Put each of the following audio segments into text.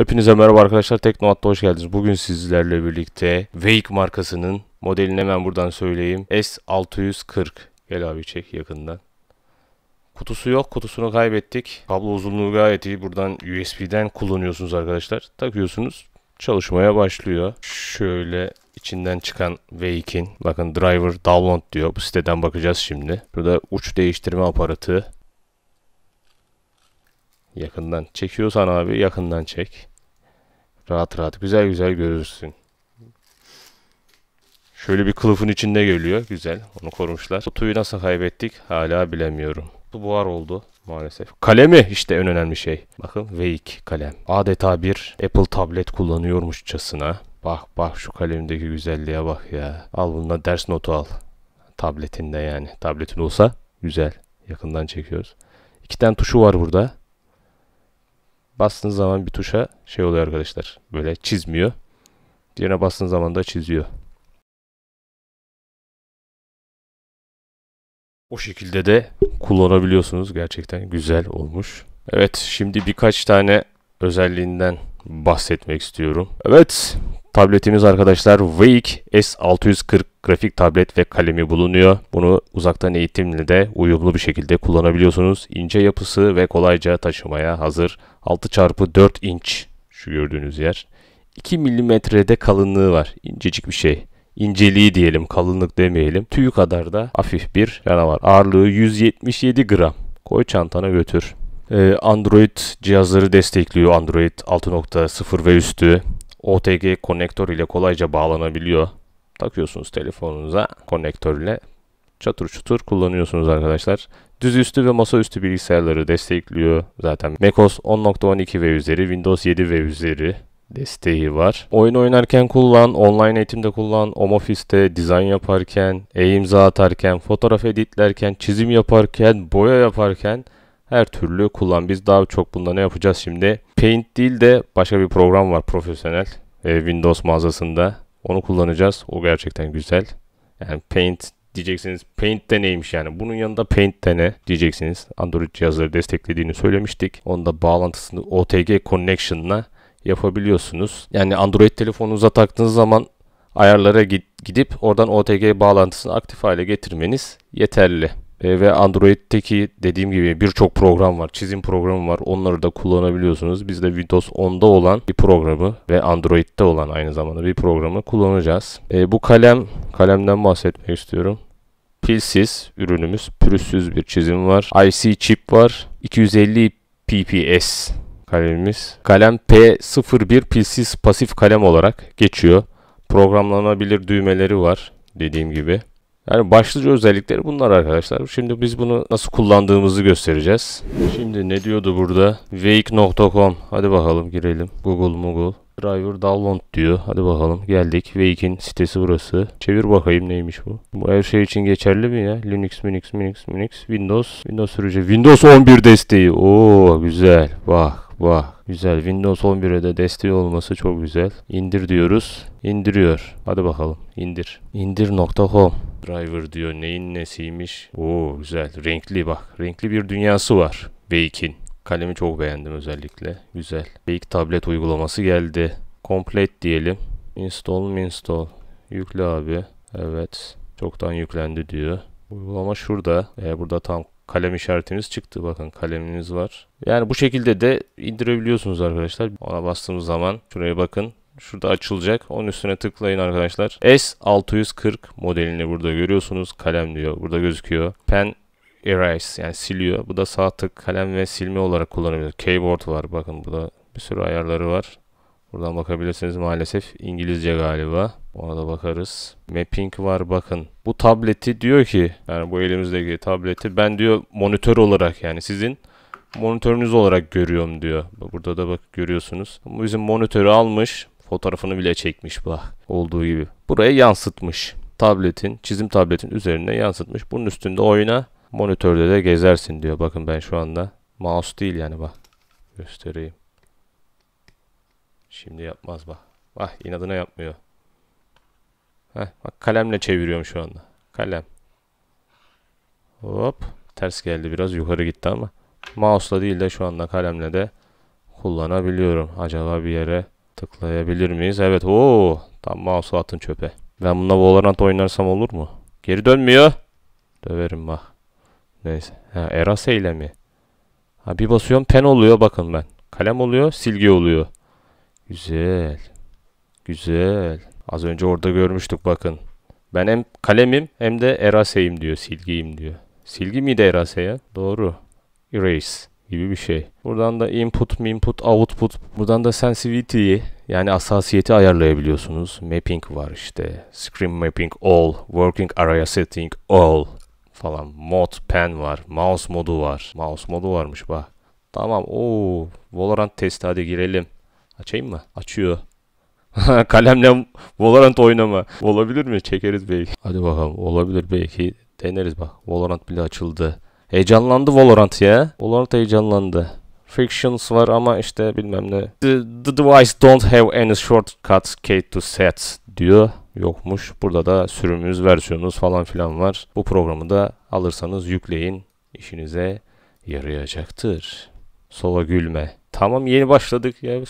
Hepinize merhaba arkadaşlar. Teknoat'ta hoş geldiniz. Bugün sizlerle birlikte Wake markasının modelini hemen buradan söyleyeyim. S640. Gel abi çek yakından. Kutusu yok. Kutusunu kaybettik. Kablo uzunluğu gayet iyi. Buradan USB'den kullanıyorsunuz arkadaşlar. Takıyorsunuz. Çalışmaya başlıyor. Şöyle içinden çıkan Wake'in. Bakın driver download diyor. Bu siteden bakacağız şimdi. Burada uç değiştirme aparatı. Yakından çekiyorsan abi yakından çek. Rahat rahat güzel güzel görürsün. Şöyle bir kılıfın içinde geliyor. Güzel. Onu korumuşlar. Kutuyu nasıl kaybettik hala bilemiyorum. Bu buhar oldu maalesef. Kalemi işte en önemli şey. Bakın V2 kalem. Adeta bir Apple tablet kullanıyormuşçasına. Bak bak şu kalemdeki güzelliğe bak ya. Al bununla ders notu al. Tabletinde yani. Tabletin olsa güzel. Yakından çekiyoruz. İki tane tuşu var burada. Bastığınız zaman bir tuşa şey oluyor arkadaşlar. Böyle çizmiyor. Diğerine bastığınız zaman da çiziyor. O şekilde de kullanabiliyorsunuz. Gerçekten güzel olmuş. Evet şimdi birkaç tane özelliğinden bahsetmek istiyorum. Evet Tabletimiz arkadaşlar Wake S640 grafik tablet ve kalemi bulunuyor. Bunu uzaktan eğitimle de uyumlu bir şekilde kullanabiliyorsunuz. İnce yapısı ve kolayca taşımaya hazır. 6x4 inç şu gördüğünüz yer. 2 milimetrede kalınlığı var. İncecik bir şey İnceliği diyelim kalınlık demeyelim. Tüy kadar da hafif bir canavar. Ağırlığı 177 gram. Koy çantana götür. Ee, Android cihazları destekliyor. Android 6.0 ve üstü. OTG konektör ile kolayca bağlanabiliyor. Takıyorsunuz telefonunuza konektör ile çatır çutur kullanıyorsunuz arkadaşlar. Düzüstü ve masaüstü bilgisayarları destekliyor zaten. macOS 10.12 ve üzeri, Windows 7 ve üzeri desteği var. Oyun oynarken kullan, online eğitimde kullan, home office'te dizayn yaparken, e-imza atarken, fotoğraf editlerken, çizim yaparken, boya yaparken her türlü kullan. Biz daha çok bunda ne yapacağız şimdi? Paint değil de başka bir program var profesyonel. E, Windows mağazasında. Onu kullanacağız. O gerçekten güzel. Yani Paint diyeceksiniz. Paint de neymiş yani? Bunun yanında Paint de ne diyeceksiniz. Android cihazları desteklediğini söylemiştik. Onun da bağlantısını OTG Connection'la yapabiliyorsunuz. Yani Android telefonunuza taktığınız zaman ayarlara gidip oradan OTG bağlantısını aktif hale getirmeniz yeterli. E, ve Android'teki dediğim gibi birçok program var. Çizim programı var. Onları da kullanabiliyorsunuz. Biz de Windows 10'da olan bir programı ve Android'de olan aynı zamanda bir programı kullanacağız. E, bu kalem, kalemden bahsetmek istiyorum. Pilsiz ürünümüz, pürüzsüz bir çizim var. IC chip var. 250 PPS kalemimiz. Kalem P01 pilsiz pasif kalem olarak geçiyor. Programlanabilir düğmeleri var dediğim gibi. Yani başlıca özellikleri bunlar arkadaşlar. Şimdi biz bunu nasıl kullandığımızı göstereceğiz. Şimdi ne diyordu burada? Wake.com. Hadi bakalım girelim. Google Google. Driver download diyor. Hadi bakalım geldik. Veikin sitesi burası. Çevir bakayım neymiş bu. Bu her şey için geçerli mi ya? Linux, Linux, Linux, Linux, Windows. Windows sürücü. Windows 11 desteği. Oo güzel. Bak Vah güzel Windows 11'e de desteği olması çok güzel. İndir diyoruz. İndiriyor. Hadi bakalım indir. İndir.com Driver diyor neyin nesiymiş. Oo güzel renkli bak. Renkli bir dünyası var. Wake'in. Kalemi çok beğendim özellikle. Güzel. Wake tablet uygulaması geldi. Complete diyelim. Install install. Yükle abi. Evet. Çoktan yüklendi diyor. Uygulama şurada. E, burada tam kalem işaretimiz çıktı. Bakın kalemimiz var. Yani bu şekilde de indirebiliyorsunuz arkadaşlar. Ona bastığımız zaman şuraya bakın. Şurada açılacak. Onun üstüne tıklayın arkadaşlar. S640 modelini burada görüyorsunuz. Kalem diyor. Burada gözüküyor. Pen erase yani siliyor. Bu da sağ tık kalem ve silme olarak kullanabiliyoruz. Keyboard var. Bakın burada bir sürü ayarları var. Buradan bakabilirsiniz maalesef İngilizce galiba. Ona da bakarız. Mapping var bakın. Bu tableti diyor ki yani bu elimizdeki tableti ben diyor monitör olarak yani sizin monitörünüz olarak görüyorum diyor. Burada da bak görüyorsunuz. Bu bizim monitörü almış. Fotoğrafını bile çekmiş bak olduğu gibi. Buraya yansıtmış. Tabletin, çizim tabletin üzerine yansıtmış. Bunun üstünde oyna, monitörde de gezersin diyor. Bakın ben şu anda mouse değil yani bak göstereyim. Şimdi yapmaz bak. Vah inadına yapmıyor. Heh, bak kalemle çeviriyorum şu anda. Kalem. Hop. Ters geldi biraz yukarı gitti ama. Mouse'la değil de şu anda kalemle de kullanabiliyorum. Acaba bir yere tıklayabilir miyiz? Evet. Oo. Tam mouse'u atın çöpe. Ben bununla Valorant oynarsam olur mu? Geri dönmüyor. Döverim bak. Neyse. Ha, Erase ile Ha, bir basıyorum pen oluyor bakın ben. Kalem oluyor silgi oluyor. Güzel. Güzel. Az önce orada görmüştük bakın. Ben hem kalemim hem de eraseyim diyor. Silgiyim diyor. Silgi miydi erase ya? Doğru. Erase gibi bir şey. Buradan da input, input, output. Buradan da sensitivity'yi yani hassasiyeti ayarlayabiliyorsunuz. Mapping var işte. Screen mapping all, working area setting all falan. Mod pen var. Mouse modu var. Mouse modu varmış bak. Tamam. Oo, Valorant testi hadi girelim. Açayım mı? Açıyor. Kalemle Valorant oynama. Olabilir mi? Çekeriz belki. Hadi bakalım. Olabilir belki. Deneriz bak. Valorant bile açıldı. Heyecanlandı Valorant ya. Valorant heyecanlandı. Frictions var ama işte bilmem ne. The, the device don't have any shortcuts key to set diyor. Yokmuş. Burada da sürümümüz, versiyonumuz falan filan var. Bu programı da alırsanız yükleyin. işinize yarayacaktır. Sola gülme. Tamam yeni başladık ya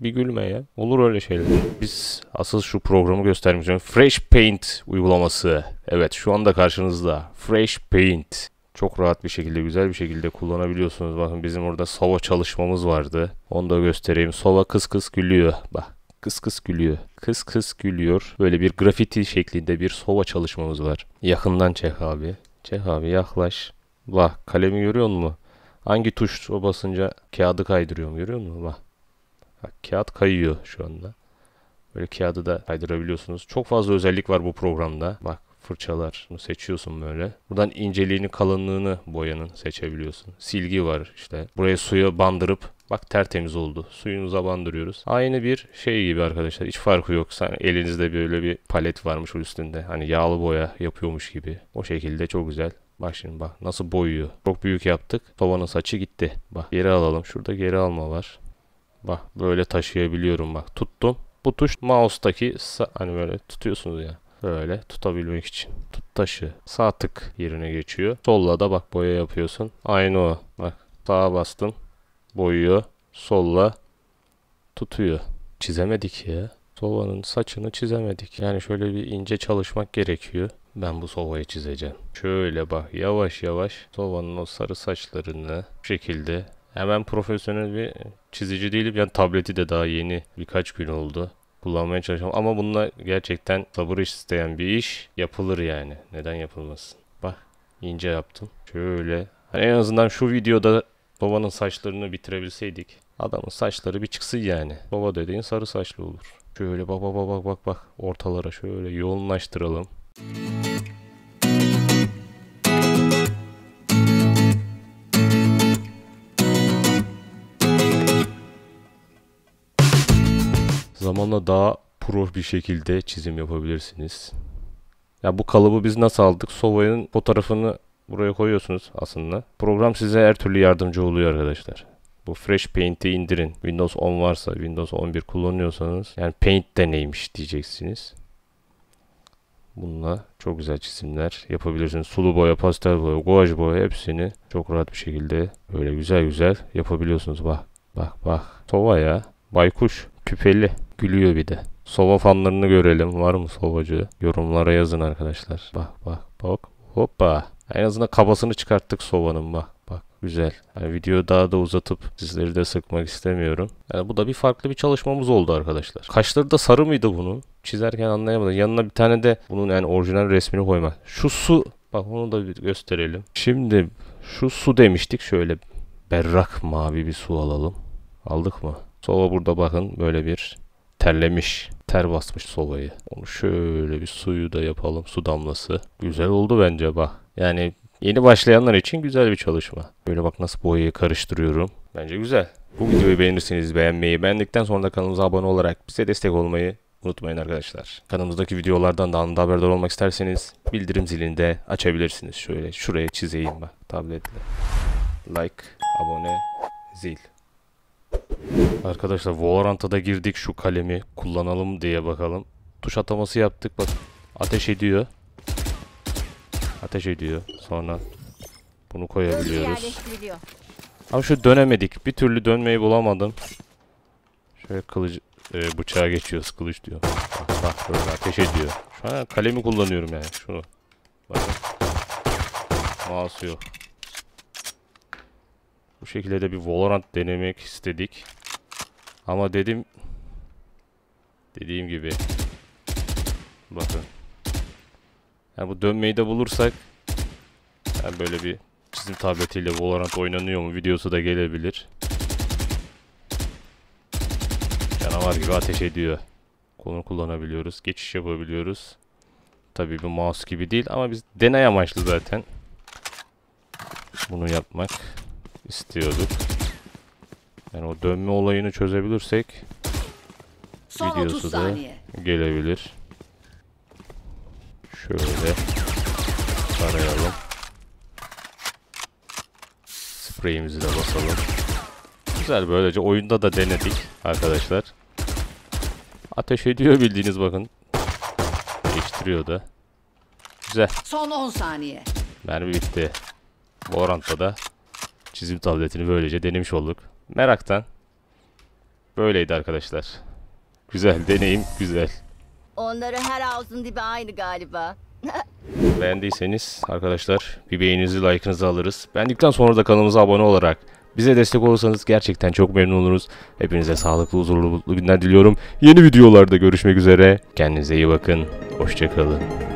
bir gülme ya. Olur öyle şeyler. Biz asıl şu programı göstermek Fresh Paint uygulaması. Evet şu anda karşınızda. Fresh Paint. Çok rahat bir şekilde, güzel bir şekilde kullanabiliyorsunuz. Bakın bizim orada sova çalışmamız vardı. Onu da göstereyim. Sova kıs kıs gülüyor. Bak kıs kıs gülüyor. Kıs kıs gülüyor. Böyle bir grafiti şeklinde bir sova çalışmamız var. Yakından çek abi. Çek abi yaklaş. Bak kalemi görüyor musun? Hangi tuş basınca kağıdı kaydırıyorum görüyor musun? Bak Bak, kağıt kayıyor şu anda. Böyle kağıdı da kaydırabiliyorsunuz. Çok fazla özellik var bu programda. Bak fırçalar. Bunu seçiyorsun böyle. Buradan inceliğini, kalınlığını boyanın seçebiliyorsun. Silgi var işte. Buraya suya bandırıp bak tertemiz oldu. Suyunuza bandırıyoruz. Aynı bir şey gibi arkadaşlar. Hiç farkı yok. Sen elinizde böyle bir palet varmış üstünde. Hani yağlı boya yapıyormuş gibi. O şekilde çok güzel. Bak şimdi bak nasıl boyuyor. Çok büyük yaptık. Tavanın saçı gitti. Bak geri alalım. Şurada geri alma var. Bak böyle taşıyabiliyorum bak. Tuttum. Bu tuş mouse'taki hani böyle tutuyorsunuz ya. Böyle tutabilmek için. Tut taşı. Sağ tık yerine geçiyor. Solla da bak boya yapıyorsun. Aynı o. Bak sağa bastım. Boyuyor. Solla tutuyor. Çizemedik ya. Sova'nın saçını çizemedik. Yani şöyle bir ince çalışmak gerekiyor. Ben bu Sova'yı çizeceğim. Şöyle bak yavaş yavaş Sova'nın o sarı saçlarını bu şekilde ben profesyonel bir çizici değilim. Yani tableti de daha yeni birkaç gün oldu. Kullanmaya çalışıyorum ama bununla gerçekten sabır isteyen bir iş yapılır yani. Neden yapılmasın? Bak ince yaptım. Şöyle. Hani en azından şu videoda babanın saçlarını bitirebilseydik. Adamın saçları bir çıksın yani. Baba dediğin sarı saçlı olur. Şöyle bak bak bak bak bak bak ortalara şöyle yoğunlaştıralım. Zamanla daha pro bir şekilde çizim yapabilirsiniz. Ya bu kalıbı biz nasıl aldık? Sova'nın fotoğrafını buraya koyuyorsunuz aslında. Program size her türlü yardımcı oluyor arkadaşlar. Bu Fresh Paint'i indirin. Windows 10 varsa, Windows 11 kullanıyorsanız yani Paint de neymiş diyeceksiniz. Bununla çok güzel çizimler yapabilirsiniz. Sulu boya, pastel boya, gouache boya hepsini çok rahat bir şekilde böyle güzel güzel yapabiliyorsunuz. Bak, bak, bak. Sova ya. Baykuş küpeli. Gülüyor bir de. Sova fanlarını görelim. Var mı sovacı? Yorumlara yazın arkadaşlar. Bak bak bak. Hoppa. En azından kabasını çıkarttık sovanın bak. Bak güzel. Yani videoyu daha da uzatıp sizleri de sıkmak istemiyorum. Yani bu da bir farklı bir çalışmamız oldu arkadaşlar. Kaşları da sarı mıydı bunun? Çizerken anlayamadım. Yanına bir tane de bunun yani orijinal resmini koyma. Şu su. Bak onu da bir gösterelim. Şimdi şu su demiştik. Şöyle berrak mavi bir su alalım. Aldık mı? Sova burada bakın böyle bir terlemiş. Ter basmış sovayı. Onu şöyle bir suyu da yapalım. Su damlası. Güzel oldu bence bak. Yani yeni başlayanlar için güzel bir çalışma. Böyle bak nasıl boyayı karıştırıyorum. Bence güzel. Bu videoyu beğenirseniz beğenmeyi, beğendikten sonra da kanalımıza abone olarak bize destek olmayı unutmayın arkadaşlar. Kanalımızdaki videolardan da anında haberdar olmak isterseniz bildirim zilini de açabilirsiniz. Şöyle şuraya çizeyim bak tabletle. Like, abone, zil. Arkadaşlar Valorant'a da girdik şu kalemi kullanalım diye bakalım. Tuş ataması yaptık bak. Ateş ediyor. Ateş ediyor. Sonra bunu koyabiliyoruz. Ama şu dönemedik. Bir türlü dönmeyi bulamadım. Şöyle kılıç e, bıçağa geçiyoruz kılıç diyor. Bak, bak böyle ateş ediyor. Şu an kalemi kullanıyorum yani şunu. Bakın. Mouse yok. Bu şekilde de bir Valorant denemek istedik. Ama dedim dediğim gibi bakın yani bu dönmeyi de bulursak yani böyle bir çizim tabletiyle Valorant oynanıyor mu videosu da gelebilir. Canavar gibi ateş ediyor. Konu kullanabiliyoruz. Geçiş yapabiliyoruz. Tabi bir mouse gibi değil ama biz deney amaçlı zaten. Bunu yapmak istiyorduk. Yani o dönme olayını çözebilirsek Son videosu da gelebilir. Şöyle arayalım Spreyimizi de basalım. Güzel böylece oyunda da denedik arkadaşlar. Ateş ediyor bildiğiniz bakın. Değiştiriyor da. Güzel. Son 10 saniye. Mermi bitti. Borant'ta da Çizim tabletini böylece denemiş olduk. Meraktan. Böyleydi arkadaşlar. Güzel deneyim güzel. Onları her ağzın dibi aynı galiba. Beğendiyseniz arkadaşlar bir beğeninizi like'ınızı alırız. Beğendikten sonra da kanalımıza abone olarak bize destek olursanız gerçekten çok memnun oluruz. Hepinize sağlıklı, huzurlu, mutlu günler diliyorum. Yeni videolarda görüşmek üzere. Kendinize iyi bakın. Hoşçakalın.